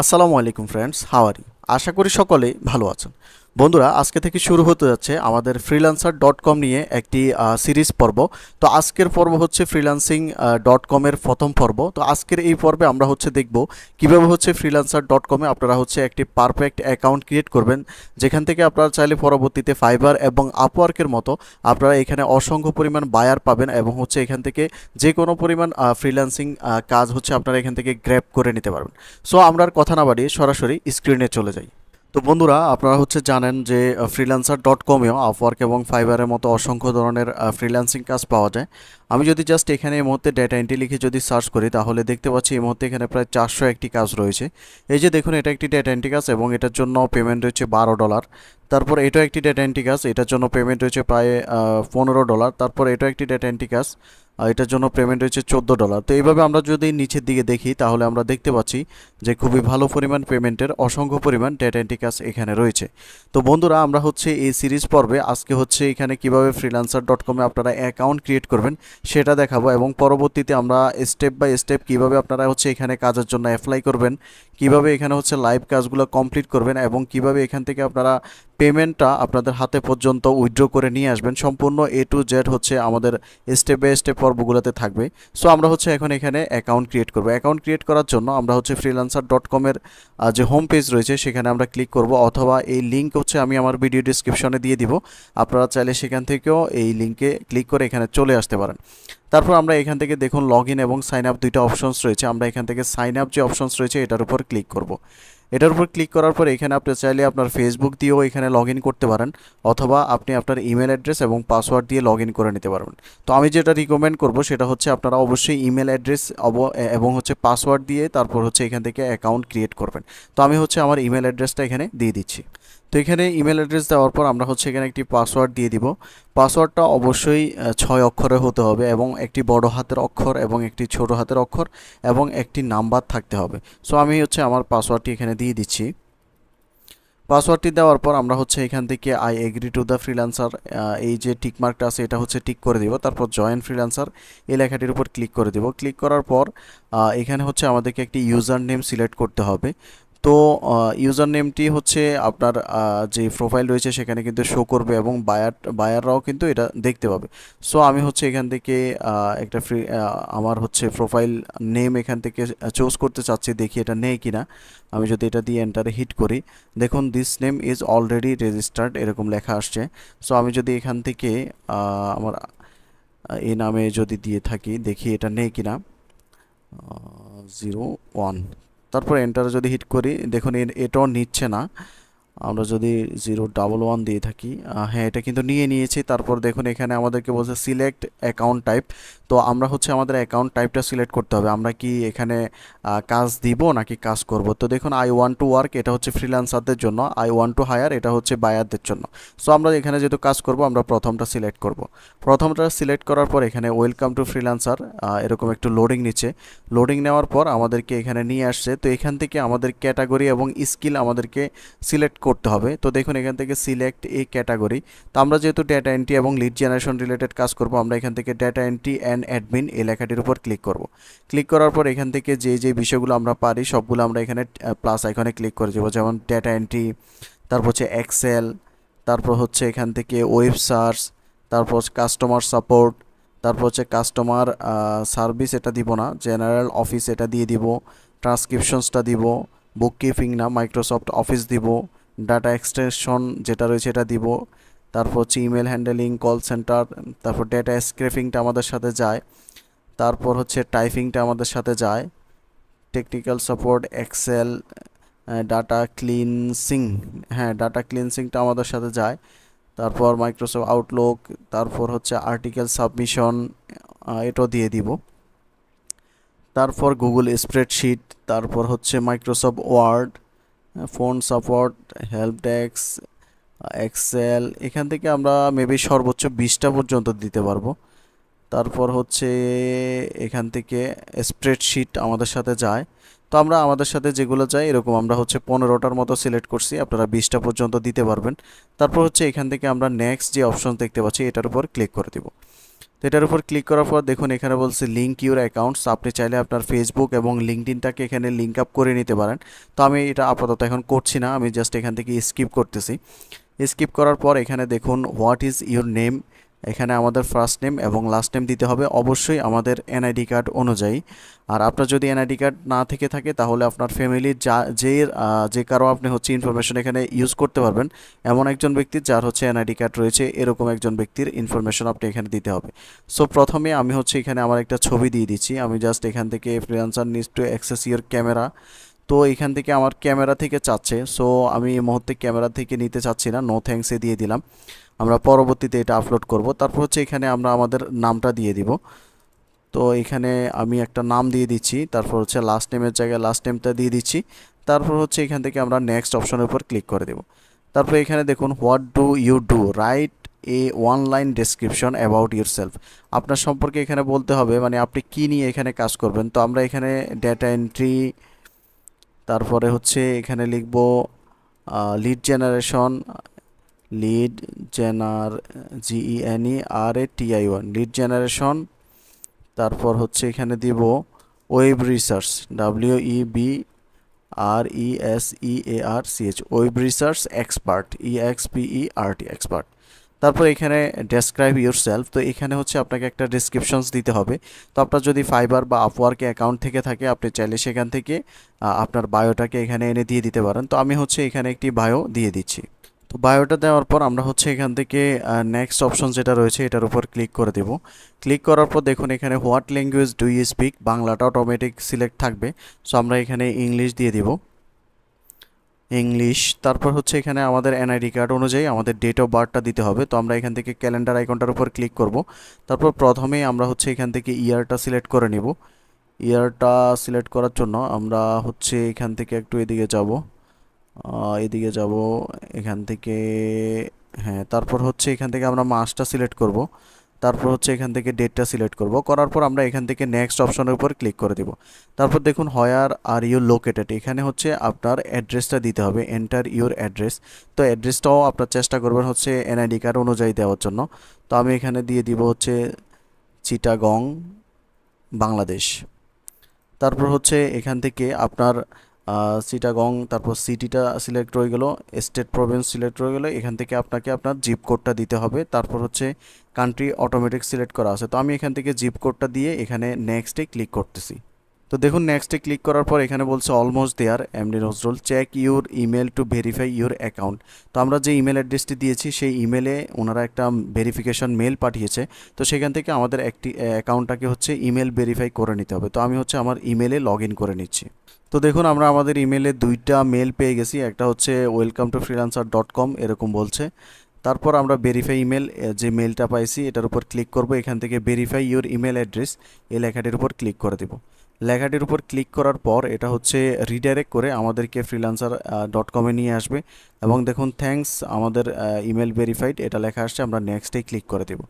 আসসালামু আলাইকুম ফ্রেন্ডস হাওয়ারি আশা করি সকলে ভালো আছেন বন্ধুরা আজকে থেকে শুরু হতে যাচ্ছে আমাদের ফ্রিলান্সার ডট কম নিয়ে একটি সিরিজ পর্ব তো আজকের পর্ব হচ্ছে ফ্রিলান্সিং ডট কমের প্রথম পর্ব তো আজকের এই পর্বে আমরা হচ্ছে দেখব কিভাবে হচ্ছে ফ্রিলান্সার ডট কমে আপনারা হচ্ছে একটি পারফেক্ট অ্যাকাউন্ট ক্রিয়েট করবেন যেখান থেকে আপনারা চাইলে পরবর্তীতে ফাইবার এবং আপওয়ার্কের মতো আপনারা এখানে অসংখ্য পরিমাণ বায়ার পাবেন এবং হচ্ছে এখান থেকে যে কোনো পরিমাণ ফ্রিলান্সিং কাজ হচ্ছে আপনারা এখান থেকে গ্র্যাপ করে নিতে পারবেন সো আমরা কথা না বাড়িয়ে সরাসরি স্ক্রিনে চলে যাই তো বন্ধুরা আপনারা হচ্ছে জানেন যে ফ্রিল্যান্সার ডট কমেও আপওয়ার্ক এবং ফাইবারের মতো অসংখ্য ধরনের ফ্রিল্যান্সিং কাজ পাওয়া যায় আমি যদি জাস্ট এখানে এই মুহূর্তে ডেটা এন্ট্রি লিখে যদি সার্চ করি তাহলে দেখতে পাচ্ছি এই মুহূর্তে এখানে প্রায় চারশো একটি কাজ রয়েছে এই যে দেখুন এটা একটি ডেটা এন্ট্রি কাজ এবং এটার জন্য পেমেন্ট রয়েছে বারো ডলার তারপর এটাও একটি ডেটা এন্ট্রি কাজ এটার জন্য পেমেন্ট রয়েছে প্রায় পনেরো ডলার তারপর এটাও একটি ডেটা এন্ট্রি কাজ এটার জন্য পেমেন্ট হয়েছে চোদ্দো ডলার তো এইভাবে আমরা যদি নিচের দিকে দেখি তাহলে আমরা দেখতে পাচ্ছি যে খুবই ভালো পরিমাণ পেমেন্টের অসংখ্য পরিমাণ ডেটা এন্ট্রি কাজ এখানে রয়েছে তো বন্ধুরা আমরা হচ্ছে এই সিরিজ পর্বে আজকে হচ্ছে এখানে কিভাবে ফ্রিলান্সার ডট কমে আপনারা অ্যাকাউন্ট ক্রিয়েট করবেন সেটা দেখাবো এবং পরবর্তীতে আমরা স্টেপ বাই স্টেপ কিভাবে আপনারা হচ্ছে এখানে কাজের জন্য অ্যাপ্লাই করবেন কিভাবে এখানে হচ্ছে লাইভ কাজগুলো কমপ্লিট করবেন এবং কিভাবে এখান থেকে আপনারা পেমেন্টটা আপনাদের হাতে পর্যন্ত উইথড্র করে নিয়ে আসবেন সম্পূর্ণ এ টু জেড হচ্ছে আমাদের স্টেপ বাই স্টেপ পর্বগুলোতে থাকবে সো আমরা হচ্ছে এখন এখানে অ্যাকাউন্ট ক্রিয়েট করব অ্যাকাউন্ট ক্রিয়েট করার জন্য আমরা হচ্ছে ফ্রিলান্সার ডট কমের যে হোম পেজ রয়েছে সেখানে আমরা ক্লিক করব অথবা এই লিঙ্ক হচ্ছে আমি আমার ভিডিও ডিসক্রিপশনে দিয়ে দিব আপনারা চাইলে সেখান থেকেও এই লিঙ্কে ক্লিক করে এখানে চলে আসতে পারেন তারপর আমরা এখান থেকে দেখুন লগ এবং সাইন আপ দুইটা অপশনস রয়েছে আমরা এখান থেকে সাইন আপ যে অপশনস রয়েছে এটার উপর ক্লিক করব। এটার উপর ক্লিক করার পর এখানে আপনি চাইলে আপনার ফেসবুক দিয়েও এখানে লগ করতে পারেন অথবা আপনি আপনার ইমেল অ্যাড্রেস এবং পাসওয়ার্ড দিয়ে লগ করে নিতে পারবেন তো আমি যেটা রিকমেন্ড করব সেটা হচ্ছে আপনারা অবশ্যই ইমেল অ্যাড্রেস এবং হচ্ছে পাসওয়ার্ড দিয়ে তারপর হচ্ছে এখান থেকে অ্যাকাউন্ট ক্রিয়েট করবেন তো আমি হচ্ছে আমার ইমেল অ্যাড্রেসটা এখানে দিয়ে দিচ্ছি তো এখানে ইমেল অ্যাড্রেস দেওয়ার পর আমরা হচ্ছে এখানে একটি পাসওয়ার্ড দিয়ে দিব পাসওয়ার্ডটা অবশ্যই ছয় অক্ষরে হতে হবে এবং একটি বড় হাতের অক্ষর এবং একটি ছোট হাতের অক্ষর এবং একটি নাম্বার থাকতে হবে সো আমি হচ্ছে আমার পাসওয়ার্ডটি এখানে দিয়ে দিচ্ছি পাসওয়ার্ডটি দেওয়ার পর আমরা হচ্ছে এখান থেকে I agree to the freelancer এই যে টিকমার্কটা আছে এটা হচ্ছে টিক করে দিব তারপর জয়েন ফ্রিলান্সার এই লেখাটির উপর ক্লিক করে দিব ক্লিক করার পর এখানে হচ্ছে আমাদেরকে একটি ইউজার নেম সিলেক্ট করতে হবে তো ইউজার নেমটি হচ্ছে আপনার যে প্রোফাইল রয়েছে সেখানে কিন্তু শো করবে এবং বায়ার বায়াররাও কিন্তু এটা দেখতে পাবে সো আমি হচ্ছে এখান থেকে একটা ফ্রি আমার হচ্ছে প্রোফাইল নেম এখান থেকে চুজ করতে চাচ্ছি দেখি এটা নেই কিনা আমি যদি এটা দিয়ে এন্টারে হিট করি দেখুন this name is already registered এরকম লেখা আসছে সো আমি যদি এখান থেকে আমার এ নামে যদি দিয়ে থাকি দেখি এটা নেই কিনা জিরো ওয়ান তারপর এন্টার যদি হিট করি দেখুন এটাও নিচ্ছে না আমরা যদি জিরো ডাবল ওয়ান দিয়ে থাকি হ্যাঁ এটা কিন্তু নিয়ে নিয়েছি তারপর দেখুন এখানে আমাদেরকে বলছে সিলেক্ট অ্যাকাউন্ট টাইপ তো আমরা হচ্ছে আমাদের অ্যাকাউন্ট টাইপটা সিলেক্ট করতে হবে আমরা কি এখানে কাজ দিব নাকি কাজ করব তো দেখুন আই ওয়ান টু ওয়ার্ক এটা হচ্ছে ফ্রিল্যান্সারদের জন্য আই ওয়ান টু হায়ার এটা হচ্ছে বায়ারদের জন্য সো আমরা এখানে যেহেতু কাজ করব আমরা প্রথমটা সিলেক্ট করব প্রথমটা সিলেক্ট করার পর এখানে ওয়েলকাম টু ফ্রিল্যান্সার এরকম একটু লোডিং নিচ্ছে লোডিং নেওয়ার পর আমাদেরকে এখানে নিয়ে আসছে তো এখান থেকে আমাদের ক্যাটাগরি এবং স্কিল আমাদেরকে সিলেক্ট করতে হবে তো দেখুন এখান থেকে সিলেক্ট এ ক্যাটাগরি তো আমরা যেহেতু ডেটা এন্ট্রি এবং লিড জেনারেশন রিলেটেড কাজ করব আমরা এখান থেকে ডেটা এন্ট্রি অ্যান্ড অ্যাডমিন এই লেখাটির উপর ক্লিক করব ক্লিক করার পর এখান থেকে যে যে বিষয়গুলো আমরা পারি সবগুলো আমরা এখানে প্লাস এখানে ক্লিক করে দেবো যেমন ডেটা এন্ট্রি তারপর হচ্ছে এক্সেল তারপর হচ্ছে এখান থেকে ওয়েব সার্চ তারপর হচ্ছে কাস্টমার সাপোর্ট তারপর হচ্ছে কাস্টমার সার্ভিস এটা দিব না জেনারেল অফিস এটা দিয়ে দিব ট্রান্সক্রিপশনসটা দিব বুক কিপিং না মাইক্রোসফট অফিস দিব ডাটা এক্সটেনশন যেটা রয়েছে এটা দিব তারপর হচ্ছে ইমেল হ্যান্ডেলিং কল সেন্টার তারপর ডেটা স্ক্রেপিংটা আমাদের সাথে যায় তারপর হচ্ছে টাইপিংটা আমাদের সাথে যায় technical support Excel data cleansing হ্যাঁ ডাটা ক্লিনসিংটা আমাদের সাথে যায় তারপর মাইক্রোসফট আউটলুক তারপর হচ্ছে আর্টিকেল সাবমিশন এটাও দিয়ে দিব তারপর গুগল স্প্রেডশিট তারপর হচ্ছে Microsoft Word phone support help desk Excel এখান থেকে আমরা মেবি সর্বোচ্চ বিশটা পর্যন্ত দিতে পারবো তারপর হচ্ছে এখান থেকে স্প্রেডশিট আমাদের সাথে যায় তো আমরা আমাদের সাথে যেগুলো যাই এরকম আমরা হচ্ছে পনেরোটার মতো সিলেক্ট করছি আপনারা বিশটা পর্যন্ত দিতে পারবেন তারপর হচ্ছে এখান থেকে আমরা নেক্সট যে অপশন দেখতে পাচ্ছি এটার উপর ক্লিক করে দেবো তো এটার উপর ক্লিক করার পর দেখুন এখানে বলছে লিঙ্ক ইউর অ্যাকাউন্টস আপনি চাইলে আপনার ফেসবুক এবং লিঙ্কডিনটাকে এখানে লিঙ্ক আপ করে নিতে পারেন তো আমি এটা আপাতত এখন করছি না আমি জাস্ট এখান থেকে স্কিপ করতেছি স্কিপ করার পর এখানে দেখুন হোয়াট ইজ ইউর নেম এখানে আমাদের ফার্স্ট নেম এবং লাস্ট নেম দিতে হবে অবশ্যই আমাদের এনআইডি কার্ড অনুযায়ী আর আপনার যদি এনআইডি কার্ড না থেকে থাকে তাহলে আপনার ফ্যামিলির যা যে যে কারো আপনি হচ্ছে ইনফরমেশন এখানে ইউজ করতে পারবেন এমন একজন ব্যক্তির যার হচ্ছে এনআইডি কার্ড রয়েছে এরকম একজন ব্যক্তির ইনফরমেশন আপনি এখানে দিতে হবে সো প্রথমে আমি হচ্ছে এখানে আমার একটা ছবি দিয়ে দিচ্ছি আমি জাস্ট এখান থেকে ফ্রিলান্সার নিজ টু অ্যাক্সেস ইয়োর ক্যামেরা তো এখান থেকে আমার ক্যামেরা থেকে চাচ্ছে সো আমি এই মুহূর্তে ক্যামেরা থেকে নিতে চাচ্ছি না নো থ্যাংকসে দিয়ে দিলাম আমরা পরবর্তীতে এটা আপলোড করব তারপর হচ্ছে এখানে আমরা আমাদের নামটা দিয়ে দিব তো এখানে আমি একটা নাম দিয়ে দিচ্ছি তারপর হচ্ছে লাস্ট নেমের জায়গায় লাস্ট নেমটা দিয়ে দিচ্ছি তারপর হচ্ছে এখান থেকে আমরা নেক্সট অপশনের উপর ক্লিক করে দেব তারপর এখানে দেখুন what do you do right a one line description about your self আপনার সম্পর্কে এখানে বলতে হবে মানে আপনি কী নিয়ে এখানে কাজ করবেন তো আমরা এখানে ডেটা এন্ট্রি তারপরে হচ্ছে এখানে লিখব lead generation lead gener G E N E R A T I one lead generation তারপর হচ্ছে এখানে দিব web research W E B R E S E A R C H web research expert E X P E R T expert তারপর এখানে describe your self তো এখানে হচ্ছে আপনাকে একটা ডিসক্রিপশনস দিতে হবে তো আপনার যদি ফাইবার বা আপওয়ার্কে অ্যাকাউন্ট থেকে থাকে আপনি চাইলে সেখান থেকে আপনার বায়োটাকে এখানে এনে দিয়ে দিতে পারেন তো আমি হচ্ছে এখানে একটি বায়ো দিয়ে দিচ্ছি তো বায়োটা দেওয়ার পর আমরা হচ্ছে এখান থেকে নেক্সট অপশন যেটা রয়েছে এটার উপর ক্লিক করে দেব ক্লিক করার পর দেখুন এখানে what language do you speak বাংলাটা অটোমেটিক সিলেক্ট থাকবে সো আমরা এখানে ইংলিশ দিয়ে দেবো ইংলিশ তারপর হচ্ছে এখানে আমাদের এনআইডি কার্ড অনুযায়ী আমাদের ডেট অফ বার্থটা দিতে হবে তো আমরা এখান থেকে ক্যালেন্ডার আইকনটার উপর ক্লিক করব তারপর প্রথমেই আমরা হচ্ছে এখান থেকে ইয়ারটা সিলেক্ট করে নেব ইয়ারটা সিলেক্ট করার জন্য আমরা হচ্ছে এখান থেকে একটু এদিকে যাব এদিকে যাব এখান থেকে হ্যাঁ তারপর হচ্ছে এখান থেকে আমরা মাসটা সিলেক্ট করব তারপর হচ্ছে এখান থেকে ডেটটা সিলেক্ট করব করার পর আমরা এখান থেকে নেক্সট অপশনের উপর ক্লিক করে দেব তারপর দেখুন হয়ার আর ইউ লোকেটেড এখানে হচ্ছে আপনার অ্যাড্রেসটা দিতে হবে এন্টার ইউর অ্যাড্রেস তো অ্যাড্রেসটাও আপনার চেষ্টা করবেন হচ্ছে এনআইডি কার্ড অনুযায়ী দেওয়ার জন্য তো আমি এখানে দিয়ে দিব হচ্ছে চিটাগং বাংলাদেশ তারপর হচ্ছে এখান থেকে আপনার চিটাগং তারপর সিটিটা সিলেক্ট হয়ে গেল স্টেট প্রভিন্স সিলেক্ট হয়ে গেলো এখান থেকে আপনাকে আপনার জিপ কোডটা দিতে হবে তারপর হচ্ছে কান্ট্রি অটোমেটিক সিলেক্ট করা আছে তো আমি এখান থেকে জিপ কোডটা দিয়ে এখানে নেক্সটে ক্লিক করতেছি তো দেখুন নেক্সটে ক্লিক করার পর এখানে বলছে almost there MD Nazrul check your email to verify your account তো আমরা যে ইমেল অ্যাড্রেসটি দিয়েছি সেই ইমেলে ওনারা একটা ভেরিফিকেশান মেল পাঠিয়েছে তো সেখান থেকে আমাদের একটি অ্যাকাউন্টটাকে হচ্ছে ইমেল ভেরিফাই করে নিতে হবে তো আমি হচ্ছে আমার ইমেলে লগ করে নিচ্ছি তো দেখুন আমরা আমাদের ইমেলে দুইটা মেল পেয়ে গেছি একটা হচ্ছে welcome to freelancer dot com এরকম বলছে তারপর আমরা ভেরিফাই ইমেল যে মেলটা পাইছি এটার উপর ক্লিক করব এখান থেকে ভেরিফাই ইউর ইমেল অ্যাড্রেস এই লেখাটির উপর ক্লিক করে দেবো লেখাটির উপর ক্লিক করার পর এটা হচ্ছে রিডাইরেক্ট করে আমাদেরকে ফ্রিলান্সার ডট কমে নিয়ে আসবে এবং দেখুন থ্যাংকস আমাদের ইমেল ভেরিফাইড এটা লেখা আসছে আমরা নেক্সটেই ক্লিক করে দেব